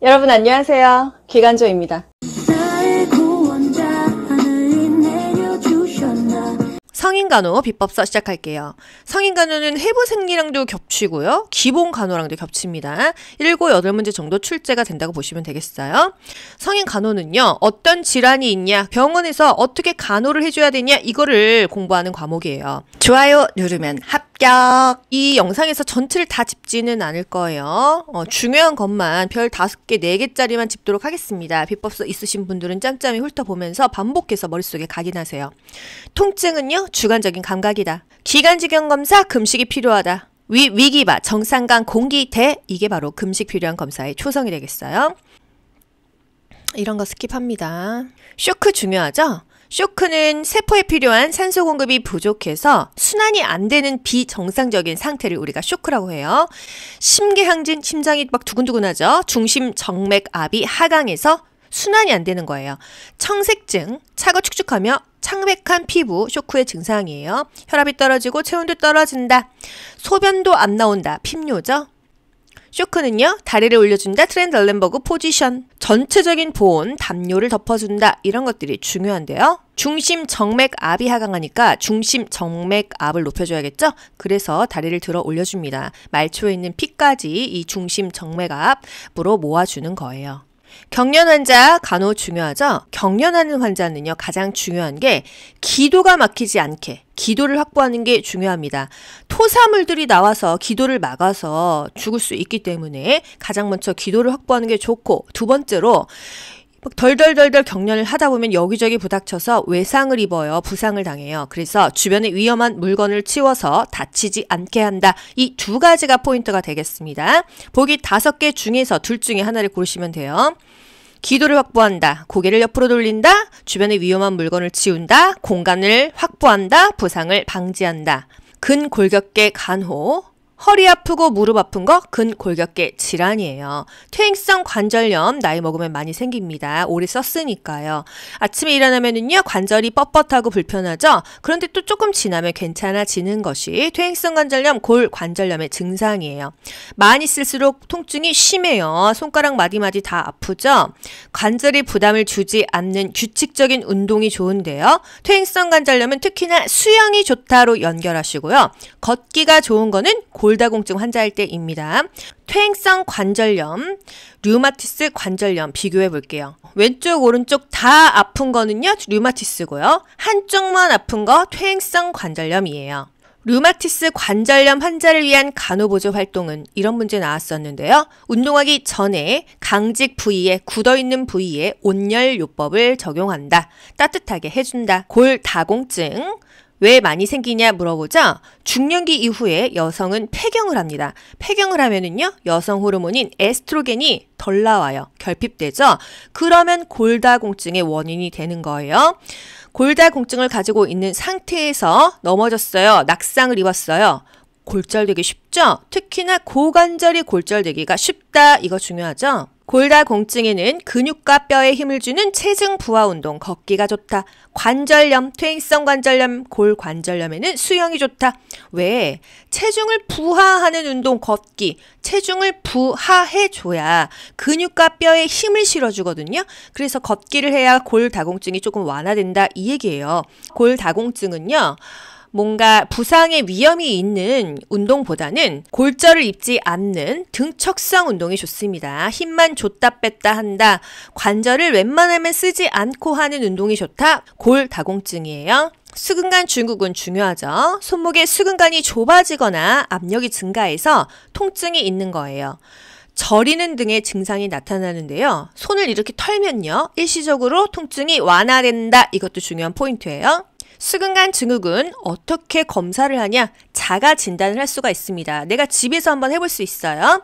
여러분 안녕하세요. 귀간조입니다. 성인 간호 비법서 시작할게요. 성인 간호는 해부 생리랑도 겹치고요. 기본 간호랑도 겹칩니다. 7, 8문제 정도 출제가 된다고 보시면 되겠어요. 성인 간호는요. 어떤 질환이 있냐, 병원에서 어떻게 간호를 해줘야 되냐 이거를 공부하는 과목이에요. 좋아요 누르면 합격! 이 영상에서 전체를 다집지는 않을 거예요. 어, 중요한 것만 별 5개, 4개짜리만 집도록 하겠습니다. 비법서 있으신 분들은 짬짬이 훑어보면서 반복해서 머릿속에 각인하세요. 통증은요. 주관적인 감각이다. 기간지경 검사 금식이 필요하다. 위, 위기바, 정상간, 공기, 대 이게 바로 금식 필요한 검사의 초성이 되겠어요. 이런 거 스킵합니다. 쇼크 중요하죠? 쇼크는 세포에 필요한 산소 공급이 부족해서 순환이 안 되는 비정상적인 상태를 우리가 쇼크라고 해요. 심계항진, 심장이 막 두근두근하죠. 중심 정맥압이 하강해서 순환이 안 되는 거예요. 청색증, 차가 축축하며 창백한 피부 쇼크의 증상이에요. 혈압이 떨어지고 체온도 떨어진다. 소변도 안 나온다. 핍뇨죠. 쇼크는요. 다리를 올려준다. 트렌드 얼렌버그 포지션. 전체적인 보온, 담요를 덮어준다. 이런 것들이 중요한데요. 중심 정맥 압이 하강하니까 중심 정맥 압을 높여줘야겠죠? 그래서 다리를 들어 올려줍니다. 말초에 있는 피까지 이 중심 정맥 압으로 모아주는 거예요. 경련 환자 간호 중요하죠. 경련하는 환자는요, 가장 중요한 게 기도가 막히지 않게 기도를 확보하는 게 중요합니다. 토사물들이 나와서 기도를 막아서 죽을 수 있기 때문에 가장 먼저 기도를 확보하는 게 좋고 두 번째로 덜덜덜덜 격렬을 하다 보면 여기저기 부닥쳐서 외상을 입어요. 부상을 당해요. 그래서 주변에 위험한 물건을 치워서 다치지 않게 한다. 이 두 가지가 포인트가 되겠습니다. 보기 다섯 개 중에서 둘 중에 하나를 고르시면 돼요. 기도를 확보한다. 고개를 옆으로 돌린다. 주변에 위험한 물건을 치운다. 공간을 확보한다. 부상을 방지한다. 근골격계 간호, 허리 아프고 무릎 아픈 거 근골격계 질환이에요. 퇴행성 관절염 나이 먹으면 많이 생깁니다. 오래 썼으니까요. 아침에 일어나면은요 관절이 뻣뻣하고 불편하죠. 그런데 또 조금 지나면 괜찮아지는 것이 퇴행성 관절염 골 관절염의 증상이에요. 많이 쓸수록 통증이 심해요. 손가락 마디마디 다 아프죠. 관절이 부담을 주지 않는 규칙적인 운동이 좋은데요. 퇴행성 관절염은 특히나 수영이 좋다로 연결하시고요. 걷기가 좋은 거는 골 골다공증 환자일 때입니다. 퇴행성 관절염, 류마티스 관절염 비교해 볼게요. 왼쪽 오른쪽 다 아픈 거는요 류마티스고요. 한쪽만 아픈 거 퇴행성 관절염이에요. 류마티스 관절염 환자를 위한 간호보조 활동은 이런 문제 나왔었는데요. 운동하기 전에 강직 부위에 굳어있는 부위에 온열 요법을 적용한다. 따뜻하게 해준다. 골다공증, 왜 많이 생기냐 물어보자 중년기 이후에 여성은 폐경을 합니다. 폐경을 하면은요 여성 호르몬인 에스트로겐이 덜 나와요. 결핍되죠. 그러면 골다공증의 원인이 되는 거예요. 골다공증을 가지고 있는 상태에서 넘어졌어요. 낙상을 입었어요. 골절되기 쉽죠. 특히나 고관절이 골절되기가 쉽다. 이거 중요하죠. 골다공증에는 근육과 뼈에 힘을 주는 체중 부하 운동, 걷기가 좋다. 관절염, 퇴행성 관절염, 골관절염에는 수영이 좋다. 왜? 체중을 부하하는 운동, 걷기, 체중을 부하해줘야 근육과 뼈에 힘을 실어주거든요. 그래서 걷기를 해야 골다공증이 조금 완화된다. 이 얘기예요. 골다공증은요. 뭔가 부상의 위험이 있는 운동보다는 골절을 입지 않는 등척성 운동이 좋습니다. 힘만 줬다 뺐다 한다. 관절을 웬만하면 쓰지 않고 하는 운동이 좋다. 골 다공증이에요. 수근간 중국은 중요하죠. 손목의 수근간이 좁아지거나 압력이 증가해서 통증이 있는 거예요. 저리는 등의 증상이 나타나는데요. 손을 이렇게 털면요. 일시적으로 통증이 완화된다. 이것도 중요한 포인트예요. 수근간 증후군 어떻게 검사를 하냐 자가 진단을 할 수가 있습니다. 내가 집에서 한번 해볼 수 있어요.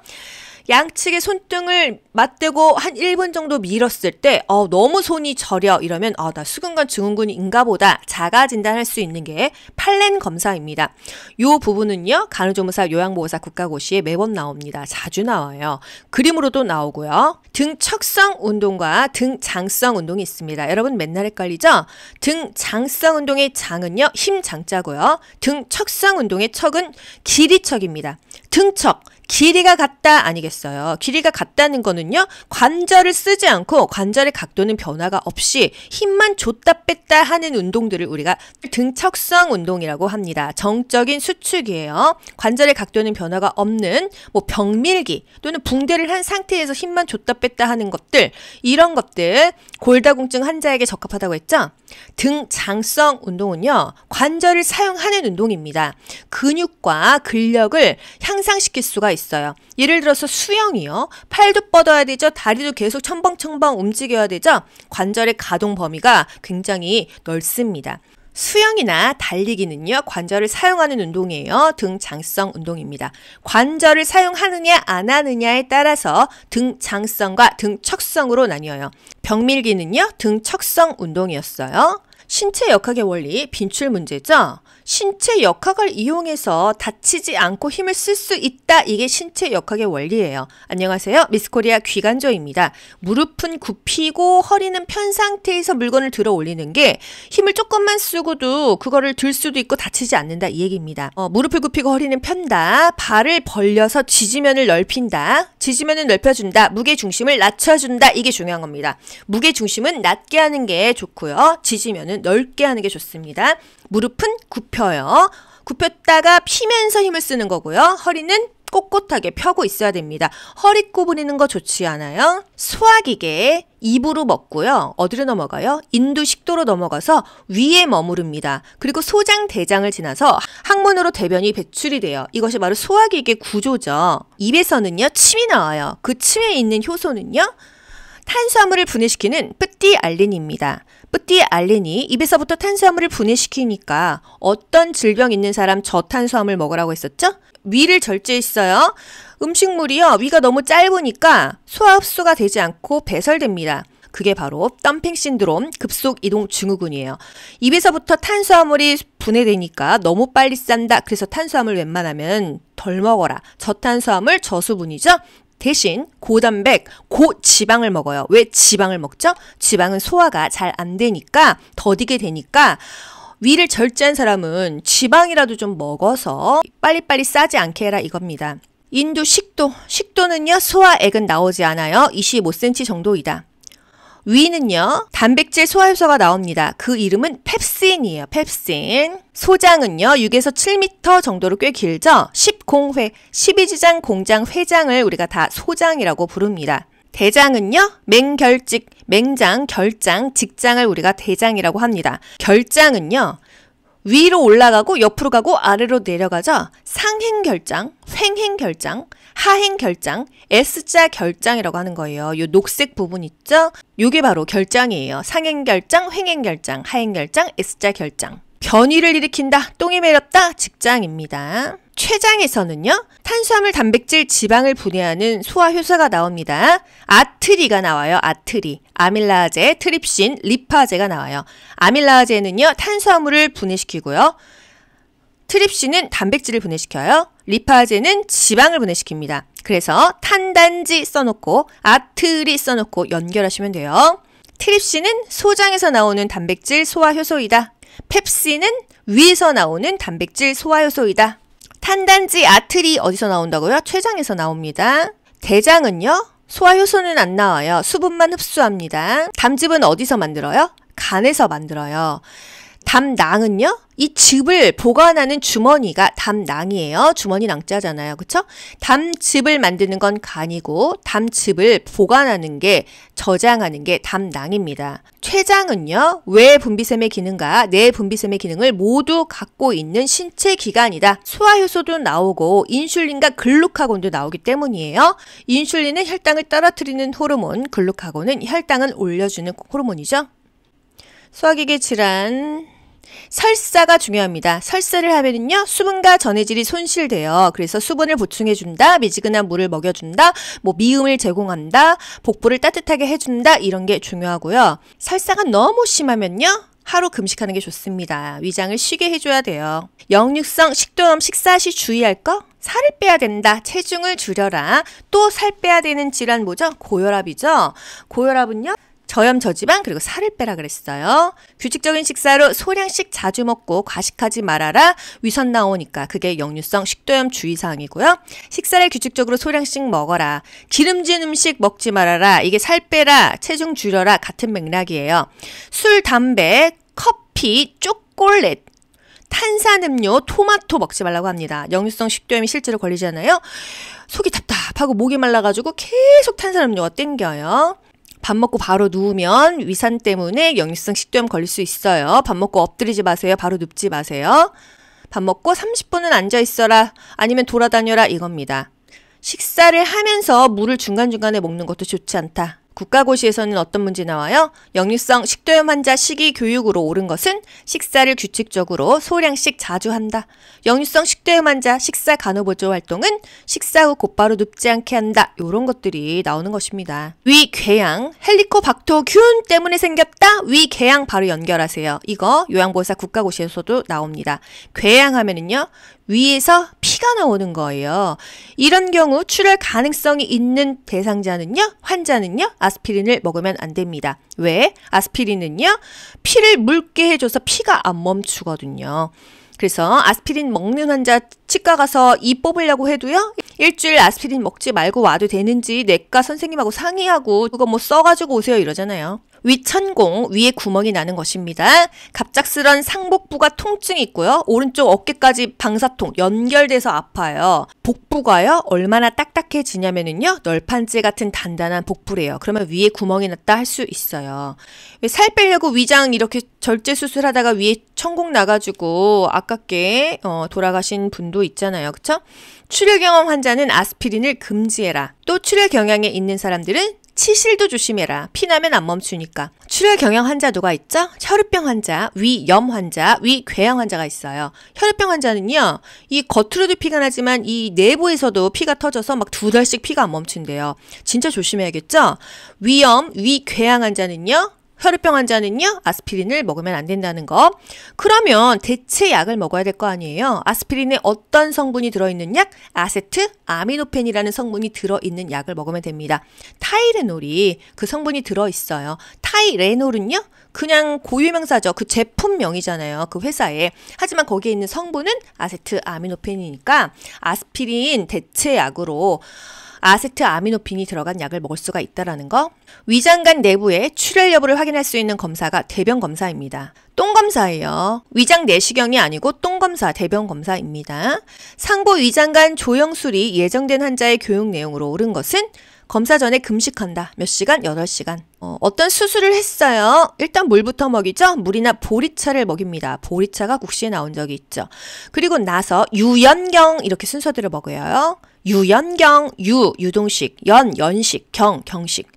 양측의 손등을 맞대고 한 1분 정도 밀었을 때 어, 너무 손이 저려 이러면 어, 나 수근관 증후군인가 보다 자가 진단할 수 있는 게 팔렌 검사입니다. 요 부분은요. 간호조무사 요양보호사 국가고시에 매번 나옵니다. 자주 나와요. 그림으로도 나오고요. 등 척성 운동과 등 장성 운동이 있습니다. 여러분 맨날 헷갈리죠? 등 장성 운동의 장은요. 힘 장자고요. 등 척성 운동의 척은 길이척입니다. 등척 길이가 같다 아니겠어요. 길이가 같다는 거는요. 관절을 쓰지 않고 관절의 각도는 변화가 없이 힘만 줬다 뺐다 하는 운동들을 우리가 등척성 운동이라고 합니다. 정적인 수축이에요. 관절의 각도는 변화가 없는 뭐 병밀기 또는 붕대를 한 상태에서 힘만 줬다 뺐다 하는 것들 이런 것들 골다공증 환자에게 적합하다고 했죠. 등 장성 운동은요, 관절을 사용하는 운동입니다. 근육과 근력을 향상시킬 수가 있어요. 예를 들어서 수영이요. 팔도 뻗어야 되죠. 다리도 계속 첨벙첨벙 움직여야 되죠. 관절의 가동 범위가 굉장히 넓습니다. 수영이나 달리기는요, 관절을 사용하는 운동이에요. 등 장성 운동입니다. 관절을 사용하느냐, 안 하느냐에 따라서 등 장성과 등 척성으로 나뉘어요. 병밀기는요, 등 척성 운동이었어요. 신체 역학의 원리, 빈출 문제죠? 신체 역학을 이용해서 다치지 않고 힘을 쓸 수 있다. 이게 신체 역학의 원리예요. 안녕하세요. 미스코리아 귀간조입니다. 무릎은 굽히고 허리는 편 상태에서 물건을 들어 올리는 게 힘을 조금만 쓰고도 그거를 들 수도 있고 다치지 않는다. 이 얘기입니다. 어, 무릎을 굽히고 허리는 편다. 발을 벌려서 지지면을 넓힌다. 지지면을 넓혀준다. 무게중심을 낮춰준다. 이게 중요한 겁니다. 무게중심은 낮게 하는 게 좋고요. 지지면은 넓게 하는 게 좋습니다. 무릎은 굽혀요. 굽혔다가 피면서 힘을 쓰는 거고요. 허리는 꼿꼿하게 펴고 있어야 됩니다. 허리 구부리는 거 좋지 않아요? 소화기계 입으로 먹고요. 어디로 넘어가요? 인두 식도로 넘어가서 위에 머무릅니다. 그리고 소장 대장을 지나서 항문으로 대변이 배출이 돼요. 이것이 바로 소화기계 구조죠. 입에서는요 침이 나와요. 그 침에 있는 효소는요 탄수화물을 분해시키는 뿌띠알린입니다. 뿌띠 알렌이 입에서부터 탄수화물을 분해시키니까 어떤 질병 있는 사람 저탄수화물 먹으라고 했었죠? 위를 절제했어요. 음식물이요. 위가 너무 짧으니까 소화 흡수가 되지 않고 배설됩니다. 그게 바로 덤핑 신드롬 급속 이동 증후군이에요. 입에서부터 탄수화물이 분해되니까 너무 빨리 싼다. 그래서 탄수화물 웬만하면 덜 먹어라. 저탄수화물 저수분이죠. 대신 고단백, 고지방을 먹어요. 왜 지방을 먹죠? 지방은 소화가 잘 안 되니까 더디게 되니까 위를 절제한 사람은 지방이라도 좀 먹어서 빨리빨리 싸지 않게 해라 이겁니다. 인두 식도. 식도는요, 소화액은 나오지 않아요. 25cm 정도이다. 위는요, 단백질 소화효소가 나옵니다. 그 이름은 펩신이에요, 펩신. 소장은요, 6에서 7m 정도로 꽤 길죠? 10공회, 12지장 공장 회장을 우리가 다 소장이라고 부릅니다. 대장은요, 맹결직, 맹장, 결장, 직장을 우리가 대장이라고 합니다. 결장은요, 위로 올라가고 옆으로 가고 아래로 내려가자 상행 결장, 횡행 결장, 하행 결장, S자 결장이라고 하는 거예요. 요 녹색 부분 있죠? 요게 바로 결장이에요. 상행 결장, 횡행 결장, 하행 결장, S자 결장. 견이를 일으킨다, 똥이 매렵다, 직장입니다. 췌장에서는요, 탄수화물, 단백질, 지방을 분해하는 소화효소가 나옵니다. 아트리가 나와요, 아트리. 아밀라제, 아 트립신, 리파제가 나와요. 아밀라제는요, 아 탄수화물을 분해시키고요. 트립신은 단백질을 분해시켜요. 리파제는 지방을 분해시킵니다. 그래서 탄단지 써놓고 아트리 써놓고 연결하시면 돼요. 트립신은 소장에서 나오는 단백질 소화효소이다. 펩신는 위에서 나오는 단백질 소화효소이다. 탄단지 아트리 어디서 나온다고요? 췌장에서 나옵니다. 대장은요? 소화효소는 안 나와요. 수분만 흡수합니다. 담즙은 어디서 만들어요? 간에서 만들어요. 담낭은요? 이 즙을 보관하는 주머니가 담낭이에요. 주머니 낭자잖아요. 그쵸? 담즙을 만드는 건 간이고 담즙을 보관하는 게 저장하는 게 담낭입니다. 췌장은요. 외 분비샘의 기능과 내 분비샘의 기능을 모두 갖고 있는 신체 기관이다. 소화효소도 나오고 인슐린과 글루카곤도 나오기 때문이에요. 인슐린은 혈당을 떨어뜨리는 호르몬, 글루카곤은 혈당을 올려주는 호르몬이죠. 소화기계 질환 설사가 중요합니다. 설사를 하면은요, 수분과 전해질이 손실돼요. 그래서 수분을 보충해준다, 미지근한 물을 먹여준다, 뭐 미음을 제공한다, 복부를 따뜻하게 해준다, 이런 게 중요하고요. 설사가 너무 심하면요, 하루 금식하는 게 좋습니다. 위장을 쉬게 해줘야 돼요. 영육성 식도염 식사 시 주의할 거? 살을 빼야 된다. 체중을 줄여라. 또 살 빼야 되는 질환 뭐죠? 고혈압이죠? 고혈압은요? 저염 저지방 그리고 살을 빼라 그랬어요. 규칙적인 식사로 소량씩 자주 먹고 과식하지 말아라. 위선 나오니까 그게 역류성 식도염 주의사항이고요. 식사를 규칙적으로 소량씩 먹어라. 기름진 음식 먹지 말아라. 이게 살 빼라. 체중 줄여라. 같은 맥락이에요. 술, 담배, 커피, 초콜릿 탄산음료, 토마토 먹지 말라고 합니다. 역류성 식도염이 실제로 걸리잖아요. 속이 답답하고 목이 말라가지고 계속 탄산음료가 땡겨요. 밥 먹고 바로 누우면 위산 때문에 영류성 식도염 걸릴 수 있어요. 밥 먹고 엎드리지 마세요. 바로 눕지 마세요. 밥 먹고 30분은 앉아 있어라. 아니면 돌아다녀라 이겁니다. 식사를 하면서 물을 중간중간에 먹는 것도 좋지 않다. 국가고시에서는 어떤 문제 나와요? 역류성 식도염 환자 식이 교육으로 옳은 것은 식사를 규칙적으로 소량씩 자주 한다. 역류성 식도염 환자 식사 간호보조 활동은 식사 후 곧바로 눕지 않게 한다. 이런 것들이 나오는 것입니다. 위궤양 헬리코박터균 때문에 생겼다. 위궤양 바로 연결하세요. 이거 요양보호사 국가고시에서도 나옵니다. 궤양 하면은요 위에서 피가 나오는 거예요. 이런 경우 출혈 가능성이 있는 대상자는요, 환자는요, 아스피린을 먹으면 안 됩니다. 왜? 아스피린은요, 피를 묽게 해줘서 피가 안 멈추거든요. 그래서 아스피린 먹는 환자 치과 가서 이 뽑으려고 해도요. 일주일 아스피린 먹지 말고 와도 되는지 내과 선생님하고 상의하고 그거 뭐 써가지고 오세요 이러잖아요. 위천공 위에 구멍이 나는 것입니다. 갑작스런 상복부가 통증이 있고요. 오른쪽 어깨까지 방사통 연결돼서 아파요. 복부가요. 얼마나 딱딱해지냐면은요. 널판지 같은 단단한 복부래요. 그러면 위에 구멍이 났다 할 수 있어요. 살 빼려고 위장 이렇게 절제 수술하다가 위에 천공 나가지고 아깝게 어, 돌아가신 분도 있잖아요. 그쵸? 출혈 경험 환자는 아스피린을 금지해라. 또 출혈 경향에 있는 사람들은 치실도 조심해라. 피나면 안 멈추니까. 출혈 경영 환자 누가 있죠? 혈우병 환자, 위염 환자, 위궤양 환자가 있어요. 혈우병 환자는요, 이 겉으로도 피가 나지만 이 내부에서도 피가 터져서 막 두 달씩 피가 안 멈춘대요. 진짜 조심해야겠죠? 위염, 위궤양 환자는요, 혈액병 환자는요, 아스피린을 먹으면 안 된다는 거. 그러면 대체 약을 먹어야 될 거 아니에요? 아스피린에 어떤 성분이 들어있는 약? 아세트 아미노펜이라는 성분이 들어있는 약을 먹으면 됩니다. 타이레놀이 그 성분이 들어있어요. 타이레놀은요, 그냥 고유명사죠. 그 제품명이잖아요. 그 회사에. 하지만 거기에 있는 성분은 아세트 아미노펜이니까 아스피린 대체 약으로 아세트 아미노핀이 들어간 약을 먹을 수가 있다라는 거. 위장관 내부의 출혈 여부를 확인할 수 있는 검사가 대변 검사입니다. 똥 검사예요. 위장 내시경이 아니고 똥 검사, 대변 검사입니다. 상고 위장관 조영술이 예정된 환자의 교육 내용으로 옳은 것은 검사 전에 금식한다. 몇 시간? 8시간. 어, 어떤 수술을 했어요? 일단 물부터 먹이죠? 물이나 보리차를 먹입니다. 보리차가 국시에 나온 적이 있죠. 그리고 나서 유연경 이렇게 순서대로 먹어요. 유연경, 유, 유동식, 연, 연식, 경, 경식.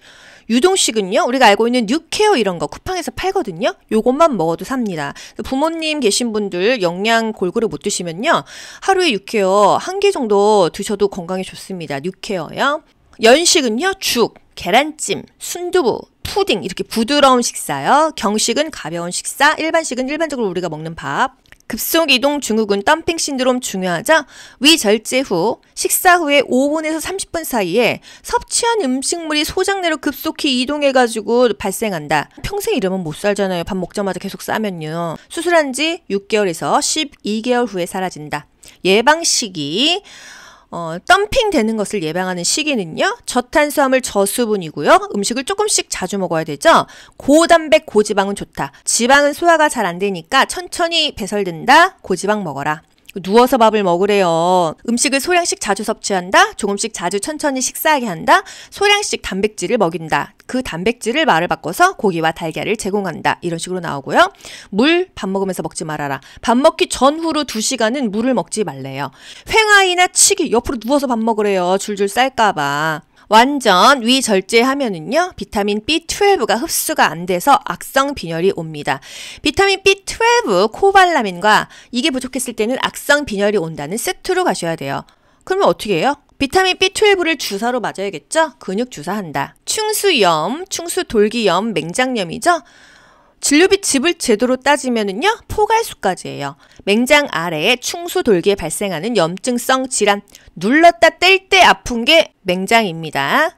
유동식은요, 우리가 알고 있는 뉴케어 이런 거 쿠팡에서 팔거든요. 요것만 먹어도 삽니다. 부모님 계신 분들 영양 골고루 못 드시면요, 하루에 뉴케어 한 개 정도 드셔도 건강에 좋습니다. 뉴케어요. 연식은요, 죽, 계란찜, 순두부, 푸딩 이렇게 부드러운 식사요. 경식은 가벼운 식사, 일반식은 일반적으로 우리가 먹는 밥. 급속 이동 증후군 덤핑 신드롬 중요하죠위 절제 후 식사 후에 5분에서 30분 사이에 섭취한 음식물이 소장내로 급속히 이동해 가지고 발생한다. 평생 이러면 못 살잖아요. 밥 먹자마자 계속 싸면요. 수술한 지 6개월에서 12개월 후에 사라진다. 예방 식이 어, 덤핑 되는 것을 예방하는 시기는요 저탄수화물 저수분이고요. 음식을 조금씩 자주 먹어야 되죠. 고단백 고지방은 좋다. 지방은 소화가 잘 안 되니까 천천히 배설된다. 고지방 먹어라. 누워서 밥을 먹으래요. 음식을 소량씩 자주 섭취한다. 조금씩 자주 천천히 식사하게 한다. 소량씩 단백질을 먹인다. 그 단백질을 말을 바꿔서 고기와 달걀을 제공한다. 이런 식으로 나오고요. 물, 밥 먹으면서 먹지 말아라. 밥 먹기 전후로 두시간은 물을 먹지 말래요. 횡하이나 치기, 옆으로 누워서 밥 먹으래요. 줄줄 쌀까봐. 완전 위절제하면은요, 비타민 B12가 흡수가 안 돼서 악성 빈혈이 옵니다. 비타민 B12 코발라민과 이게 부족했을 때는 악성 빈혈이 온다는 세트로 가셔야 돼요. 그러면 어떻게 해요? 비타민 B12를 주사로 맞아야겠죠? 근육 주사한다. 충수염, 충수돌기염, 맹장염이죠? 진료비 집을 제대로 따지면요 포괄수까지예요. 맹장 아래에 충수 돌기에 발생하는 염증성 질환, 눌렀다 뗄 때 아픈 게 맹장입니다.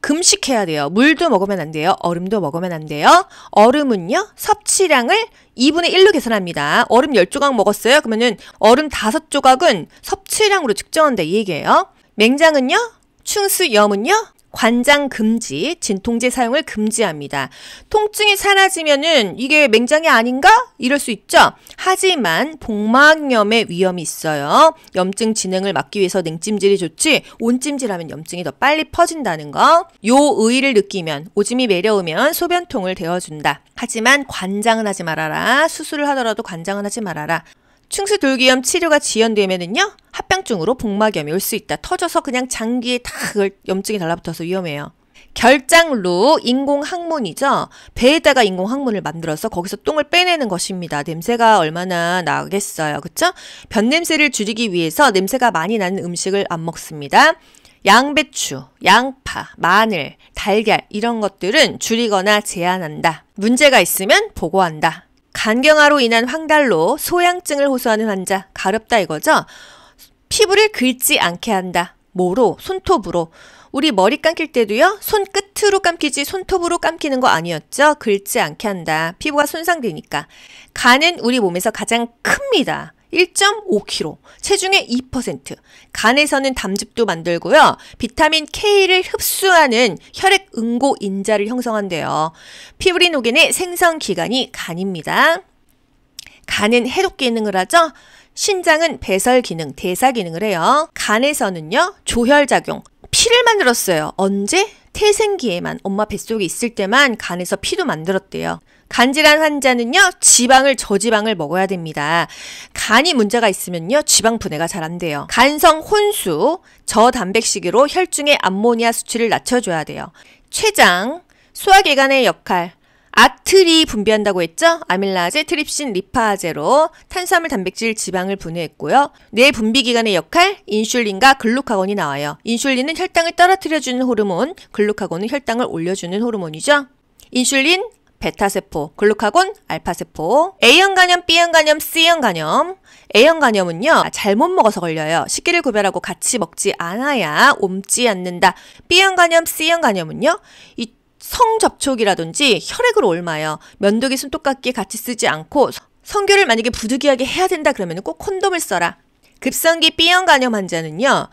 금식해야 돼요. 물도 먹으면 안 돼요. 얼음도 먹으면 안 돼요. 얼음은요, 섭취량을 2분의 1로 계산합니다. 얼음 10조각 먹었어요? 그러면은 얼음 5조각은 섭취량으로 측정한다 이 얘기예요. 맹장은요, 충수염은요, 관장 금지, 진통제 사용을 금지합니다. 통증이 사라지면은 이게 맹장이 아닌가? 이럴 수 있죠. 하지만 복막염의 위험이 있어요. 염증 진행을 막기 위해서 냉찜질이 좋지 온찜질하면 염증이 더 빨리 퍼진다는 거. 요 의의를 느끼면 오줌이 매려오면 소변통을 데워준다 하지만 관장은 하지 말아라. 수술을 하더라도 관장은 하지 말아라. 충수돌기염 치료가 지연되면은요 합병증으로 복막염이 올 수 있다. 터져서 그냥 장기에 다 염증이 달라붙어서 위험해요. 결장루 인공 항문이죠. 배에다가 인공 항문을 만들어서 거기서 똥을 빼내는 것입니다. 냄새가 얼마나 나겠어요. 그쵸? 변 냄새를 줄이기 위해서 냄새가 많이 나는 음식을 안 먹습니다. 양배추, 양파, 마늘, 달걀 이런 것들은 줄이거나 제한한다. 문제가 있으면 보고한다. 간경화로 인한 황달로 소양증을 호소하는 환자 가렵다 이거죠. 피부를 긁지 않게 한다. 뭐로? 손톱으로. 우리 머리 감길 때도요, 손끝으로 감기지 손톱으로 감기는 거 아니었죠? 긁지 않게 한다. 피부가 손상되니까. 간은 우리 몸에서 가장 큽니다. 1.5kg, 체중의 2%, 간에서는 담즙도 만들고요. 비타민 K를 흡수하는 혈액 응고 인자를 형성한대요. 피브리노겐의 생성 기간이 간입니다. 간은 해독 기능을 하죠. 신장은 배설 기능, 대사 기능을 해요. 간에서는요, 조혈작용, 피를 만들었어요. 언제? 태생기에만 엄마 뱃속에 있을 때만 간에서 피도 만들었대요. 간질환 환자는요, 지방을 저지방을 먹어야 됩니다. 간이 문제가 있으면요, 지방 분해가 잘 안 돼요. 간성 혼수, 저단백식으로 혈중의 암모니아 수치를 낮춰줘야 돼요. 췌장, 소화기관의 역할, 아트리 분비한다고 했죠? 아밀라제, 트립신, 리파제로 탄수화물, 단백질, 지방을 분해했고요. 뇌 분비기관의 역할, 인슐린과 글루카곤이 나와요. 인슐린은 혈당을 떨어뜨려주는 호르몬, 글루카곤은 혈당을 올려주는 호르몬이죠. 인슐린, 베타세포, 글루카곤, 알파세포. A형 간염, B형 간염, C형 간염. A형 간염은요, 잘못 먹어서 걸려요. 식기를 구별하고 같이 먹지 않아야 옮지 않는다. B형 간염, C형 간염은요, 이 성접촉이라든지 혈액을 옮아요. 면도기, 손톱깎이 같이 쓰지 않고 성교를 만약에 부득이하게 해야 된다 그러면 꼭 콘돔을 써라. 급성기 B형 간염 환자는요.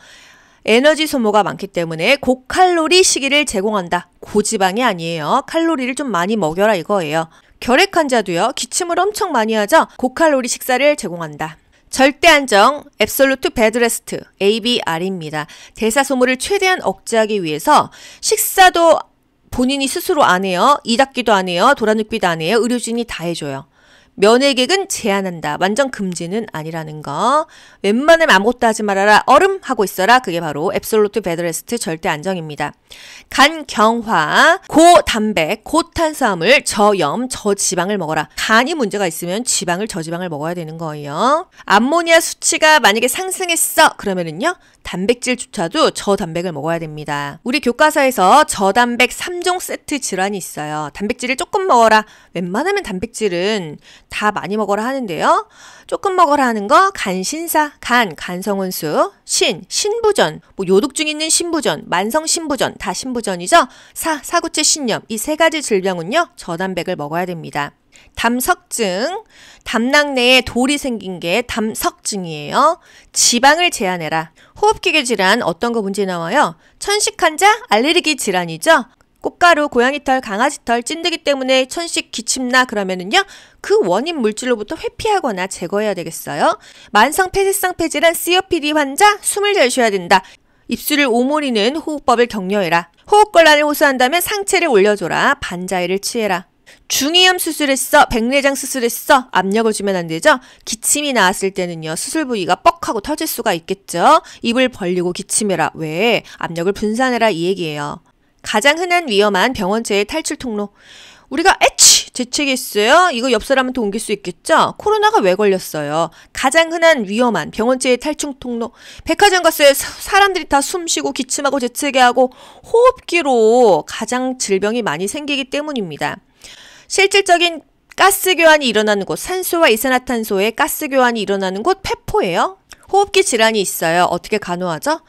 에너지 소모가 많기 때문에 고칼로리 식이를 제공한다. 고지방이 아니에요. 칼로리를 좀 많이 먹여라 이거예요. 결핵 환자도요. 기침을 엄청 많이 하죠. 고칼로리 식사를 제공한다. 절대 안정, 앱솔루트 베드레스트, ABR입니다. 대사 소모를 최대한 억제하기 위해서 식사도 본인이 스스로 안 해요. 이닦기도 안 해요. 도라눕기도 안 해요. 의료진이 다 해줘요. 면회객은 제한한다. 완전 금지는 아니라는 거. 웬만하면 아무것도 하지 말아라. 얼음 하고 있어라. 그게 바로 앱솔루트 베드레스트 절대 안정입니다. 간 경화, 고단백, 고탄수화물, 저염, 저지방을 먹어라. 간이 문제가 있으면 지방을 저지방을 먹어야 되는 거예요. 암모니아 수치가 만약에 상승했어. 그러면은요. 단백질조차도 저단백을 먹어야 됩니다. 우리 교과서에서 저단백 3종 세트 질환이 있어요. 단백질을 조금 먹어라. 웬만하면 단백질은 다 많이 먹어라 하는데요. 조금 먹어라 하는 거 간신사, 간, 간성운수, 신, 신부전, 뭐 요독증 있는 신부전, 만성 신부전, 다 신부전이죠. 사, 사구체 신염 이 세 가지 질병은요. 저단백을 먹어야 됩니다. 담석증, 담낭내에 돌이 생긴 게 담석증이에요. 지방을 제한해라. 호흡기계 질환 어떤 거 문제 나와요? 천식환자 알레르기 질환이죠. 꽃가루, 고양이털, 강아지털 찐득이 때문에 천식 기침나 그러면은요 그 원인 물질로부터 회피하거나 제거해야 되겠어요. 만성 폐쇄성 폐질환 COPD 환자 숨을 잘 쉬어야 된다. 입술을 오므리는 호흡법을 격려해라. 호흡곤란을 호소한다면 상체를 올려줘라. 반자위를 취해라. 중이염 수술했어, 백내장 수술했어, 압력을 주면 안 되죠? 기침이 나왔을 때는요, 수술 부위가 뻑 하고 터질 수가 있겠죠? 입을 벌리고 기침해라. 왜? 압력을 분산해라. 이 얘기예요. 가장 흔한 위험한 병원체의 탈출 통로. 우리가 에치 재채기했어요. 이거 옆 사람한테 옮길 수 있겠죠? 코로나가 왜 걸렸어요? 가장 흔한 위험한 병원체의 탈출 통로. 백화점 갔어요. 사람들이 다 숨쉬고 기침하고 재채기하고 호흡기로 가장 질병이 많이 생기기 때문입니다. 실질적인 가스 교환이 일어나는 곳, 산소와 이산화탄소의 가스 교환이 일어나는 곳 페포예요. 호흡기 질환이 있어요. 어떻게 간호하죠?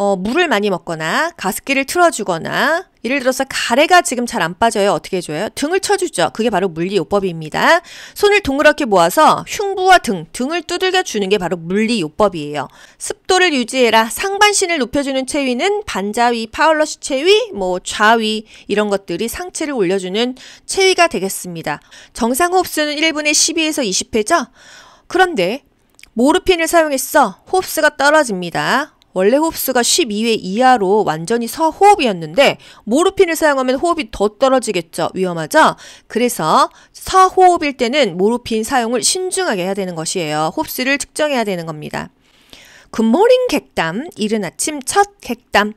어, 물을 많이 먹거나 가습기를 틀어주거나 예를 들어서 가래가 지금 잘 안 빠져요. 어떻게 해줘요? 등을 쳐주죠. 그게 바로 물리요법입니다. 손을 동그랗게 모아서 흉부와 등, 등을 두들겨 주는 게 바로 물리요법이에요. 습도를 유지해라. 상반신을 높여주는 체위는 반자위, 파울러스 체위, 뭐 좌위 이런 것들이 상체를 올려주는 체위가 되겠습니다. 정상호흡수는 1분에 12에서 20회죠. 그런데 모르핀을 사용했어. 호흡수가 떨어집니다. 원래 호흡수가 12회 이하로 완전히 서호흡이었는데 모르핀을 사용하면 호흡이 더 떨어지겠죠. 위험하죠? 그래서 서호흡일 때는 모르핀 사용을 신중하게 해야 되는 것이에요. 호흡수를 측정해야 되는 겁니다. 굿모닝 객담, 이른 아침 첫 객담.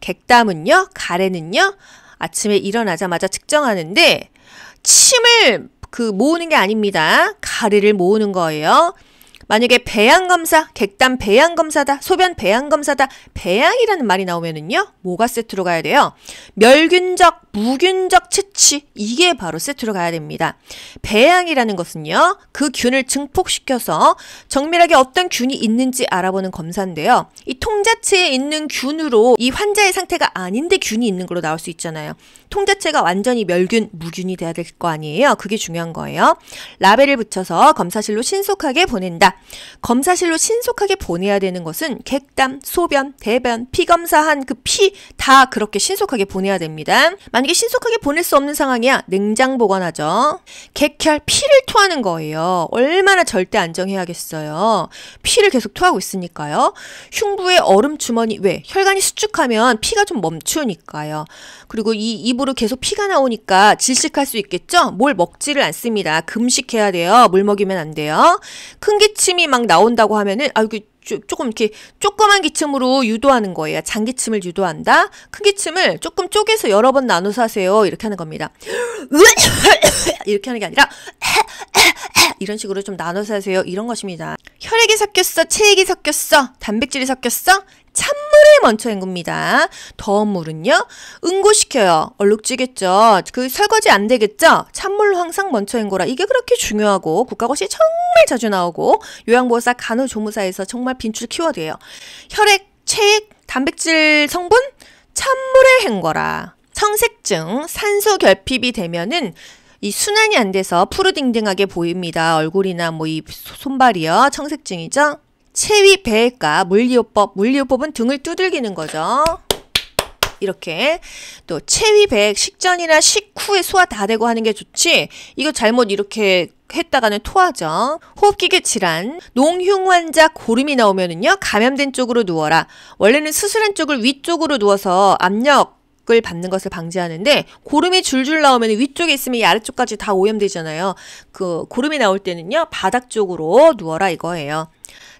객담은요, 가래는요, 아침에 일어나자마자 측정하는데, 침을 그 모으는 게 아닙니다. 가래를 모으는 거예요. 만약에 배양검사, 객단 배양검사다, 소변 배양검사다, 배양이라는 말이 나오면은요, 뭐가 세트로 가야 돼요? 멸균적, 무균적 채취, 이게 바로 세트로 가야 됩니다. 배양이라는 것은요, 그 균을 증폭시켜서 정밀하게 어떤 균이 있는지 알아보는 검사인데요. 이 통자체에 있는 균으로 이 환자의 상태가 아닌데 균이 있는 걸로 나올 수 있잖아요. 통자체가 완전히 멸균, 무균이 돼야 될 거 아니에요. 그게 중요한 거예요. 라벨을 붙여서 검사실로 신속하게 보낸다. 검사실로 신속하게 보내야 되는 것은 객담, 소변, 대변, 피검사한 그 피 다 그렇게 신속하게 보내야 됩니다. 만약에 신속하게 보낼 수 없는 상황이야 냉장 보관하죠. 객혈 피를 토하는 거예요. 얼마나 절대 안정해야겠어요. 피를 계속 토하고 있으니까요. 흉부의 얼음 주머니 왜 혈관이 수축하면 피가 좀 멈추니까요. 그리고 이 입으로 계속 피가 나오니까 질식할 수 있겠죠? 뭘 먹지를 않습니다. 금식해야 돼요. 물 먹이면 안 돼요. 큰 기침 기침이 막 나온다고 하면은 아 이게 조금 이렇게 조그만 기침으로 유도하는 거예요. 장기침을 유도한다. 큰 기침을 조금 쪼개서 여러 번 나눠서 하세요. 이렇게 하는 겁니다. 이렇게 하는 게 아니라 이런 식으로 좀 나눠서 하세요. 이런 것입니다. 혈액이 섞였어, 체액이 섞였어, 단백질이 섞였어, 찬물에 먼저 헹굽니다. 더운 물은요, 응고시켜요. 얼룩지겠죠? 그 설거지 안 되겠죠? 찬물 로 항상 먼저 헹궈라. 이게 그렇게 중요하고, 국가고시 정말 자주 나오고, 요양보호사 간호조무사에서 정말 빈출 키워드예요. 혈액, 체액, 단백질 성분, 찬물에 헹궈라. 청색증, 산소 결핍이 되면은 이 순환이 안 돼서 푸르딩딩하게 보입니다. 얼굴이나 뭐 이 손발이요. 청색증이죠. 체위 배액과 물리요법, 물리요법은 등을 두들기는 거죠. 이렇게 또 체위 배액 식전이나 식후에 소화 다 되고 하는 게 좋지 이거 잘못 이렇게 했다가는 토하죠. 호흡기계 질환, 농흉 환자 고름이 나오면은요 감염된 쪽으로 누워라. 원래는 수술한 쪽을 위쪽으로 누워서 압력 을 받는 것을 방지하는데 고름이 줄줄 나오면 위쪽에 있으면 이 아래쪽까지 다 오염되잖아요. 그 고름이 나올 때는요 바닥 쪽으로 누워라 이거예요.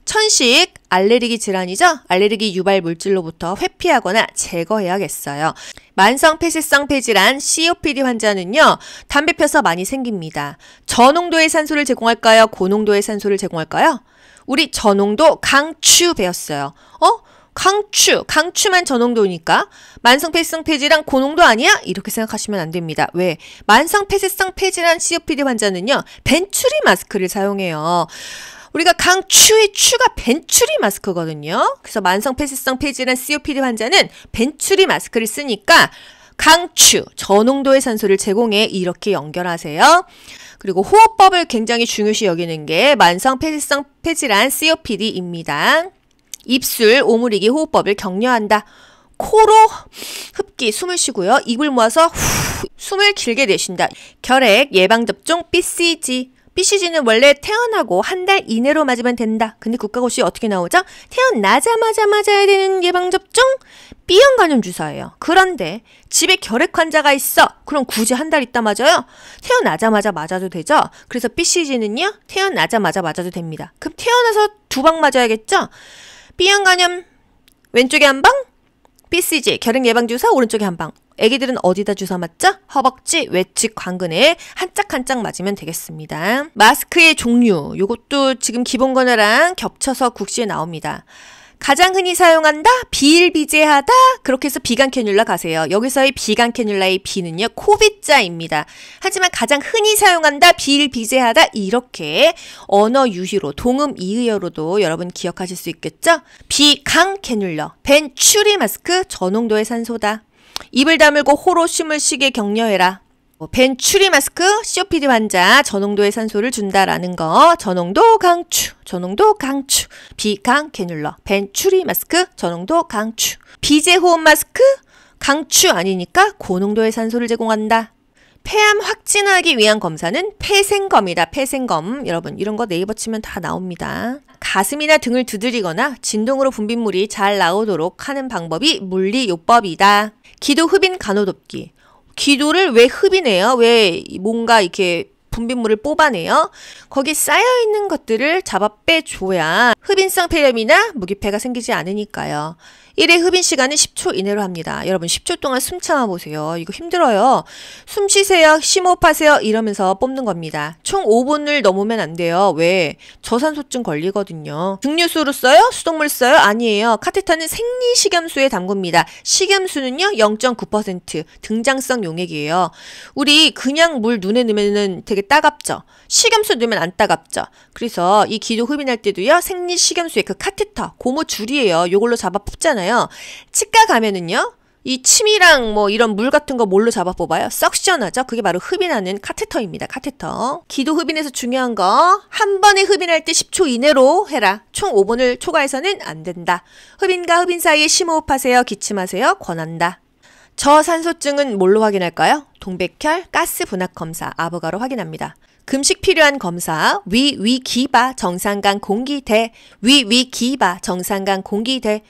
천식 알레르기 질환이죠. 알레르기 유발 물질로부터 회피하거나 제거해야겠어요. 만성 폐쇄성 폐질환 COPD 환자는요. 담배 펴서 많이 생깁니다. 저농도의 산소를 제공할까요? 고농도의 산소를 제공할까요? 우리 저농도 강추 배웠어요. 어? 강추, 강추만 저농도니까 만성 폐쇄성 폐질환 고농도 아니야? 이렇게 생각하시면 안 됩니다. 왜? 만성 폐쇄성 폐질환 COPD 환자는요. 벤츄리 마스크를 사용해요. 우리가 강추의 추가 벤츄리 마스크거든요. 그래서 만성 폐쇄성 폐질환 COPD 환자는 벤츄리 마스크를 쓰니까 강추, 저농도의 산소를 제공해 이렇게 연결하세요. 그리고 호흡법을 굉장히 중요시 여기는 게 만성 폐쇄성 폐질환 COPD입니다. 입술, 오므리기 호흡법을 격려한다. 코로 흡기 숨을 쉬고요. 입을 모아서 후, 숨을 길게 내쉰다. 결핵 예방접종 BCG BCG는 원래 태어나고 한 달 이내로 맞으면 된다. 근데 국가고시 어떻게 나오죠? 태어나자마자 맞아야 되는 예방접종? B형 간염주사예요. 그런데 집에 결핵 환자가 있어. 그럼 굳이 한 달 있다 맞아요? 태어나자마자 맞아도 되죠? 그래서 BCG는요? 태어나자마자 맞아도 됩니다. 그럼 태어나서 두 방 맞아야겠죠? B형 간염 왼쪽에 한 방, BCG 결핵 예방주사 오른쪽에 한 방. 애기들은 어디다 주사 맞죠 허벅지, 외측 관근에 한 짝 한 짝 맞으면 되겠습니다. 마스크의 종류, 이것도 지금 기본 거나랑 겹쳐서 국시에 나옵니다. 가장 흔히 사용한다 비일비재하다 그렇게 해서 비강 캐뉼라 가세요 여기서의 비강 캐뉼라의 비는요 코비자입니다 하지만 가장 흔히 사용한다 비일비재하다 이렇게 언어 유희로 동음 이의어로도 여러분 기억하실 수 있겠죠 비강 캐뉼러 벤추리 마스크 전홍도의 산소다 입을 다물고 호로 숨을 쉬게 격려해라. 뭐, 벤츄리 마스크 COPD 환자 저농도의 산소를 준다라는 거 저농도 강추 저농도 강추 비강 캐눌러 벤츄리 마스크 저농도 강추 비제 호흡 마스크 강추 아니니까 고농도의 산소를 제공한다 폐암 확진하기 위한 검사는 폐생검이다 폐생검 여러분 이런 거 네이버 치면 다 나옵니다 가슴이나 등을 두드리거나 진동으로 분비물이 잘 나오도록 하는 방법이 물리요법이다. 기도 흡인 간호돕기. 기도를 왜 흡인해요? 왜 뭔가 이렇게 분비물을 뽑아내요? 거기 쌓여있는 것들을 잡아 빼줘야 흡인성 폐렴이나 무기폐가 생기지 않으니까요. 1회 흡인 시간은 10초 이내로 합니다. 여러분 10초 동안 숨 참아보세요. 이거 힘들어요. 숨 쉬세요. 심호흡하세요. 이러면서 뽑는 겁니다. 총 5분을 넘으면 안 돼요. 왜? 저산소증 걸리거든요. 증류수로 써요? 수돗물 써요? 아니에요. 카테타는 생리식염수에 담굽니다. 식염수는요 0.9% 등장성 용액이에요. 우리 그냥 물 눈에 넣으면 되게 따갑죠. 식염수 넣으면 안 따갑죠. 그래서 이 기도 흡인할 때도요 생리식염수의 그 카테타 고무 줄이에요. 요걸로 잡아 푹잖아요 하잖아요. 치과 가면은요. 이 침이랑 뭐 이런 물 같은 거 뭘로 잡아 뽑아요? 석션하죠? 그게 바로 흡인하는 카테터입니다. 카테터. 기도 흡인에서 중요한 거. 한 번에 흡인할때 10초 이내로 해라. 총5분을 초과해서는 안 된다. 흡인과 흡인 사이에 심호흡하세요. 기침하세요. 권한다. 저산소증은 뭘로 확인할까요? 동백혈, 가스 분학 검사, 아버가로 확인합니다. 금식 필요한 검사 위 위기바 정상간 공기대 위 위기바 정상간 공기대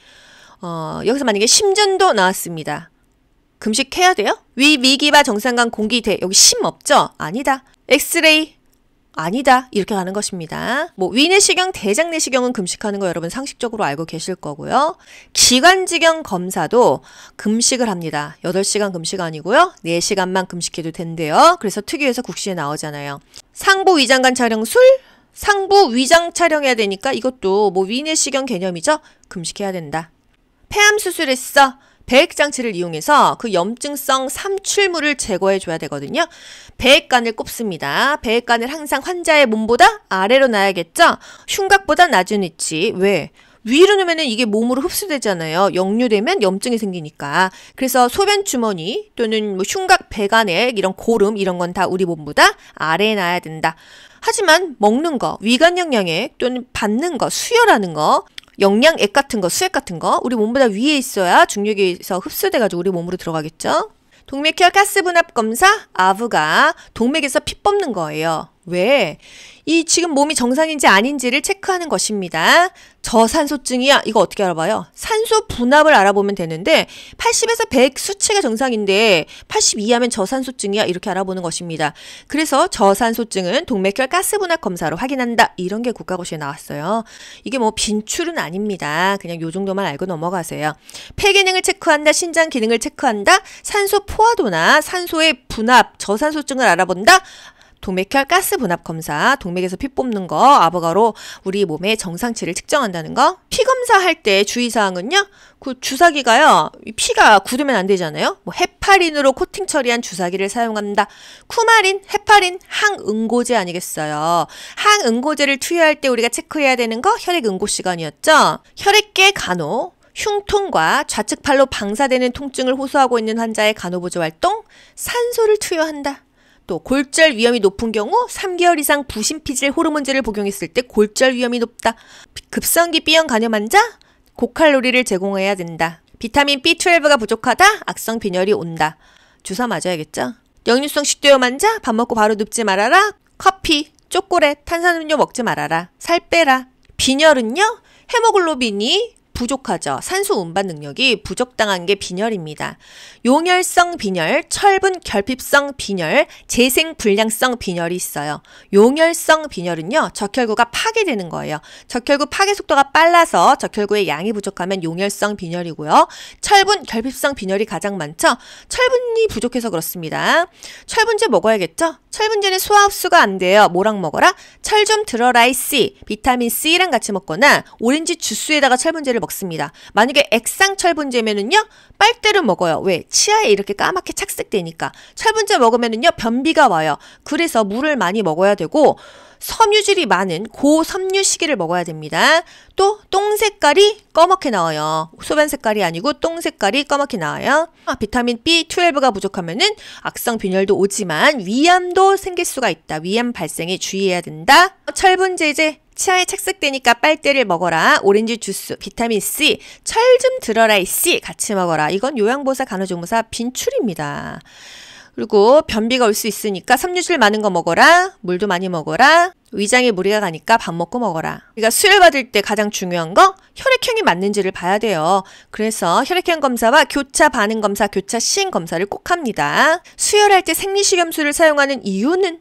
어, 여기서 만약에 심전도 나왔습니다. 금식해야 돼요? 위, 미기바, 정상간, 공기대. 여기 심 없죠? 아니다. 엑스레이. 아니다. 이렇게 가는 것입니다. 뭐, 위내시경, 대장내시경은 금식하는 거 여러분 상식적으로 알고 계실 거고요. 기관지경 검사도 금식을 합니다. 8시간 금식 아니고요. 4시간만 금식해도 된대요. 그래서 특유에서 국시에 나오잖아요. 상부 위장관 촬영술, 상부 위장 촬영해야 되니까 이것도 뭐 위내시경 개념이죠? 금식해야 된다. 폐암 수술했어. 배액 장치를 이용해서 그 염증성 삼출물을 제거해 줘야 되거든요. 배액관을 꼽습니다. 배액관을 항상 환자의 몸보다 아래로 놔야겠죠? 흉곽보다 낮은 위치. 왜? 위로 놓으면 이게 몸으로 흡수되잖아요. 역류되면 염증이 생기니까. 그래서 소변 주머니 또는 뭐 흉곽 배관액 이런 고름 이런 건 다 우리 몸보다 아래에 놔야 된다. 하지만 먹는 거, 위관 영양액 또는 받는 거, 수혈하는 거 영양액 같은 거, 수액 같은 거 우리 몸보다 위에 있어야 중력에서 흡수돼가지고 우리 몸으로 들어가겠죠. 동맥혈 가스 분압 검사 아부가 동맥에서 피 뽑는 거예요. 왜? 이 지금 몸이 정상인지 아닌지를 체크하는 것입니다. 저산소증이야. 이거 어떻게 알아봐요? 산소 분압을 알아보면 되는데 80에서 100 수치가 정상인데 8 2하면 저산소증이야. 이렇게 알아보는 것입니다. 그래서 저산소증은 동맥혈 가스 분압 검사로 확인한다. 이런 게 국가고시에 나왔어요. 이게 뭐 빈출은 아닙니다. 그냥 요 정도만 알고 넘어가세요. 폐 기능을 체크한다. 신장 기능을 체크한다. 산소 포화도나 산소의 분압, 저산소증을 알아본다. 동맥혈 가스 분압 검사, 동맥에서 피 뽑는 거, 아보가로 우리 몸의 정상치를 측정한다는 거. 피 검사할 때 주의사항은요. 그 주사기가요. 피가 굳으면 안 되잖아요. 뭐 헤파린으로 코팅 처리한 주사기를 사용합니다 쿠마린, 헤파린, 항응고제 아니겠어요. 항응고제를 투여할 때 우리가 체크해야 되는 거 혈액 응고 시간이었죠. 혈액계 간호, 흉통과 좌측팔로 방사되는 통증을 호소하고 있는 환자의 간호보조 활동, 산소를 투여한다. 또 골절 위험이 높은 경우 3개월 이상 부신피질 호르몬제를 복용했을 때 골절 위험이 높다. 급성기 B형 간염 환자 고칼로리를 제공해야 된다. 비타민 B12가 부족하다. 악성 빈혈이 온다. 주사 맞아야겠죠? 역류성 식도염 환자 밥 먹고 바로 눕지 말아라. 커피, 초콜릿, 탄산음료 먹지 말아라. 살 빼라. 빈혈은요? 헤모글로빈이 부족하죠. 산소 운반 능력이 부족당한 게 빈혈입니다. 용혈성 빈혈, 철분 결핍성 빈혈, 재생 불량성 빈혈이 있어요. 용혈성 빈혈은요. 적혈구가 파괴되는 거예요. 적혈구 파괴 속도가 빨라서 적혈구의 양이 부족하면 용혈성 빈혈이고요. 철분 결핍성 빈혈이 가장 많죠. 철분이 부족해서 그렇습니다. 철분제 먹어야겠죠? 철분제는 소화 흡수가 안 돼요. 뭐랑 먹어라? 철 좀 들어라 이 C, 비타민 C랑 같이 먹거나 오렌지 주스에다가 철분제를 먹 먹습니다. 만약에 액상 철분제면은요, 빨대를 먹어요. 왜? 치아에 이렇게 까맣게 착색되니까. 철분제 먹으면은요, 변비가 와요. 그래서 물을 많이 먹어야 되고, 섬유질이 많은 고섬유 시기를 먹어야 됩니다. 또 똥 색깔이 검맣게 나와요. 소변 색깔이 아니고 똥 색깔이 검맣게 나와요. 아, 비타민 B12가 부족하면은 악성 빈혈도 오지만 위암도 생길 수가 있다. 위암 발생에 주의해야 된다. 철분 제제 치아에 착색되니까 빨대를 먹어라. 오렌지 주스, 비타민 C, 철 좀 들어라 이씨 같이 먹어라. 이건 요양보사 간호조무사 빈출입니다. 그리고 변비가 올 수 있으니까 섬유질 많은 거 먹어라. 물도 많이 먹어라. 위장에 무리가 가니까 밥 먹고 먹어라. 우리가 그러니까 수혈 받을 때 가장 중요한 거 혈액형이 맞는지를 봐야 돼요. 그래서 혈액형 검사와 교차 반응 검사, 교차 시행 검사를 꼭 합니다. 수혈할 때 생리식염수를 사용하는 이유는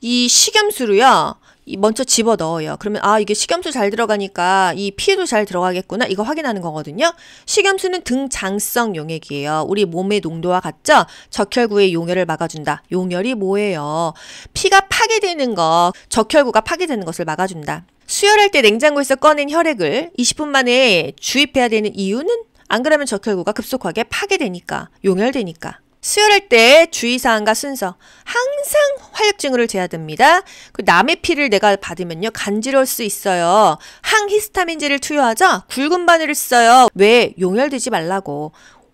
이 식염수로요. 먼저 집어 넣어요. 그러면 아 이게 식염수 잘 들어가니까 이 피도 잘 들어가겠구나 이거 확인하는 거거든요. 식염수는 등장성 용액이에요. 우리 몸의 농도와 같죠. 적혈구의 용혈을 막아준다. 용혈이 뭐예요? 피가 파괴되는 거, 적혈구가 파괴되는 것을 막아준다. 수혈할 때 냉장고에서 꺼낸 혈액을 20분 만에 주입해야 되는 이유는 안 그러면 적혈구가 급속하게 파괴되니까 용혈되니까. 수혈할 때 주의사항과 순서. 항상 활력증후를 제외됩니다. 그 남의 피를 내가 받으면요. 간지러울 수 있어요. 항히스타민제를 투여하자 굵은 바늘을 써요. 왜 용혈되지 말라고.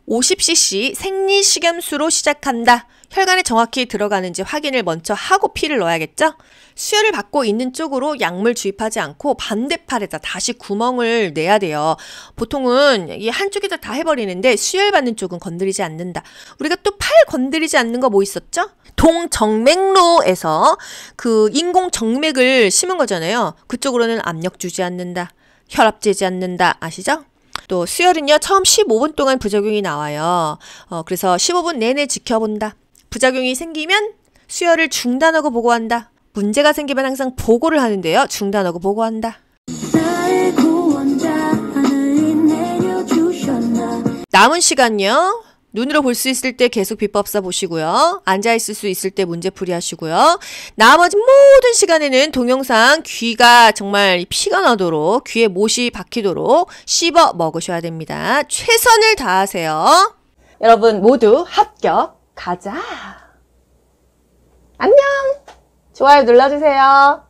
50cc 생리식염수로 시작한다. 혈관에 정확히 들어가는지 확인을 먼저 하고 피를 넣어야겠죠? 수혈을 받고 있는 쪽으로 약물 주입하지 않고 반대팔에다 다시 구멍을 내야 돼요. 보통은 이 한쪽에다 다 해버리는데 수혈 받는 쪽은 건드리지 않는다. 우리가 또 팔 건드리지 않는 거 뭐 있었죠? 동정맥로에서 그 인공 정맥을 심은 거잖아요. 그쪽으로는 압력 주지 않는다. 혈압 재지 않는다. 아시죠? 또 수혈은요 처음 15분 동안 부작용이 나와요. 어, 그래서 15분 내내 지켜본다. 부작용이 생기면 수혈을 중단하고 보고한다. 문제가 생기면 항상 보고를 하는데요. 중단하고 보고한다. 남은 시간요. 눈으로 볼 수 있을 때 계속 비법써 보시고요. 앉아있을 수 있을 때 문제풀이 하시고요. 나머지 모든 시간에는 동영상 귀가 정말 피가 나도록 귀에 못이 박히도록 씹어 먹으셔야 됩니다. 최선을 다하세요. 여러분 모두 합격! 가자! 안녕! 좋아요 눌러주세요.